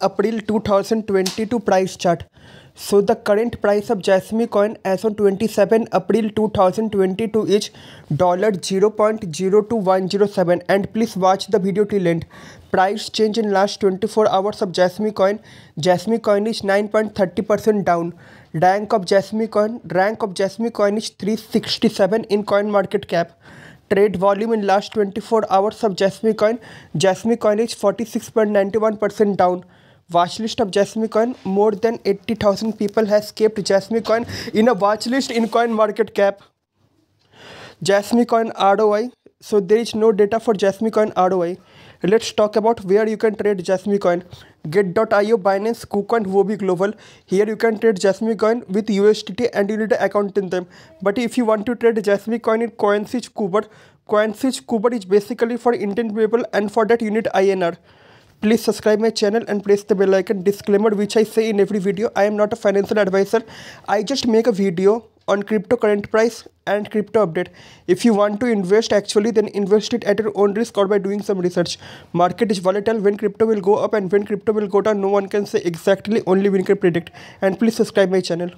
April 2022 price chart. So the current price of Jasmine coin as on 27 April 2022 is dollar 0.02107 and please watch the video till end. Price change in last 24 hours of Jasmine coin. Jasmine coin is 9.30% down. Rank of Jasmine coin rank of Jasmine coin is 367 in coin market cap. Trade volume in last 24 hours of Jasmine coin. Jasmine coin is 46.91% down watch list of Coin: More than 80,000 people has kept Coin in a watch list in coin market cap. Coin ROI. So there is no data for Coin ROI. Let's talk about where you can trade Coin. Get.io, Binance, KuCoin, Wobi Global. Here you can trade Coin with USDT and you need an account in them. But if you want to trade Coin in CoinSwitch Kuber, CoinSwitch Kuber is basically for Indian people and for that you need INR. Please subscribe my channel and press the bell icon. Disclaimer which I say in every video, I am not a financial advisor. I just make a video on cryptocurrency price and crypto update. If you want to invest actually then invest it at your own risk or by doing some research. Market is volatile when crypto will go up and when crypto will go down no one can say exactly only we can predict. And please subscribe my channel.